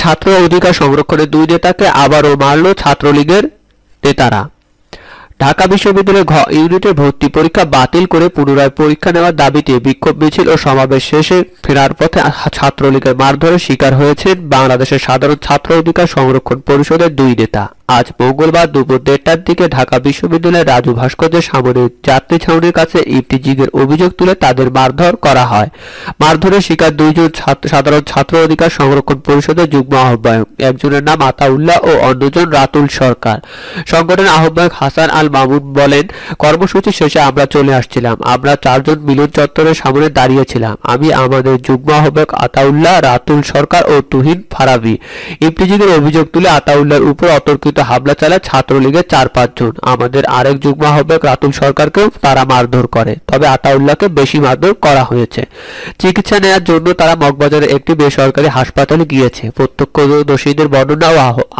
ছাত্র অধিকার সংরক্ষণের দুই নেতাকে আবারও মারল ছাত্রলীগের নেতারা ঢাকা বিশ্ববিদ্যালয়ের ঘ ইউনিটের ভর্তি পরীক্ষা বাতিল করে পুনরায় পরীক্ষা নেওয়ার দাবিতে বিক্ষোভ মিছিল ও সমাবেশ শেষে ফেরার পথে ছাত্রলীগের মারধরের শিকার হয়েছেন বাংলাদেশের সাধারণ ছাত্র অধিকার সংরক্ষণ পরিষদের দুই নেতা আজ মঙ্গলবার দুপুর দেড়টার দিকে ঢাকা বিশ্ববিদ্যালয়ের রাজু ভাস্কর্যের সামনে যাত্রী ছাউনির কাছে ইফতিজিংয়ের অভিযোগ তুলে তাদের মারধর করা হয় মারধরের শিকার দুইজন সাধারণ ছাত্র অধিকার সংরক্ষণ পরিষদের যুগ্ম আহ্বায়ক একজনের নাম আতাউল্লাহ ও অন্যজন রাতুল সরকার সংগঠনের আহ্বায়ক হাসান আল মামুন বলেন কর্মসূচি শেষে আমরা চলে আসছিলাম আমরা চারজন মিলন চত্বরের সামনে দাঁড়িয়েছিলাম আমি আমাদের যুগ্ম আহ্বায়ক আতাউল্লাহ রাতুল সরকার ও তুহিন ফারাবি ইফতিজিংয়ের অভিযোগ তুলে আতাউল্লাহর উপর অতর্কিত কথিত হামলা চালায় ছাত্রলীগের চার পাঁচজন আমাদের আরেক যুগ্ম আহ্বায়ক রাতুল সরকারকেও তারা মারধর করে তবে আতাউল্লাহকে বেশি মারধর করা হয়েছে চিকিৎসা নেওয়ার জন্য তারা মগবাজারের একটি বেসরকারি হাসপাতালে গিয়েছে প্রত্যক্ষদর্শীদের বর্ণনা ও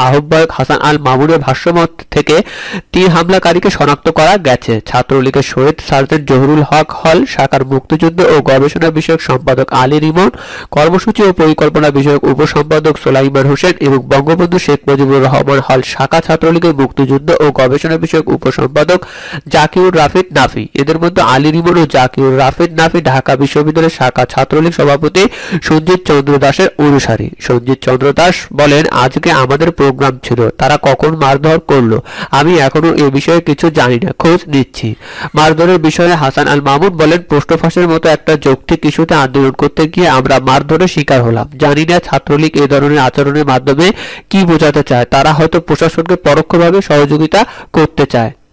আহ্বায়ক হাসান আল মামুনের ভাষ্যমত থেকে তিন হামলাকারীকে শনাক্ত করা গেছে ছাত্রলীগের শহীদ সার্জেন্ট জহুরুল হক হল শাখার মুক্তিযুদ্ধ ও গবেষণা বিষয়ক সম্পাদক আলী রিমন কর্মসূচি ও পরিকল্পনা বিষয়ক উপসম্পাদক সোলাইমান হোসেন এবং বঙ্গবন্ধু শেখ মুজিবুর রহমান হল ঢাকা ছাত্রলীগের মুক্তিযুদ্ধ ও গবেষণা বিষয়ক উপসম্পাদক জাকিউর রাফিদ নাফি এদের মধ্যে আলী রিমন ও জাকিউর রাফিদ নাফি ঢাকা বিশ্ববিদ্যালয়ের শাখা ছাত্রলীগ সভাপতি সঞ্জিত চন্দ্র দাসের অনুসারী সঞ্জিত চন্দ্র দাস বলেন আজকে আমাদের প্রোগ্রাম ছিল তারা কখন মারধর করলো আমি এখনো এ বিষয়ে কিছু জানি না খোঁজ নিচ্ছি মারধরের বিষয়ে হাসান আল মাহমুদ বলেন প্রশ্ন ফাঁসের মতো একটা যৌক্তিক ইস্যুতে আন্দোলন করতে গিয়ে আমরা মারধরের শিকার হলাম জানি না ছাত্রলীগ এ ধরনের আচরণের মাধ্যমে কি বোঝাতে চায় তারা হয়তো প্রশাসন প্রশাসনকে পরোক্ষভাবে সহযোগিতা করতে চায়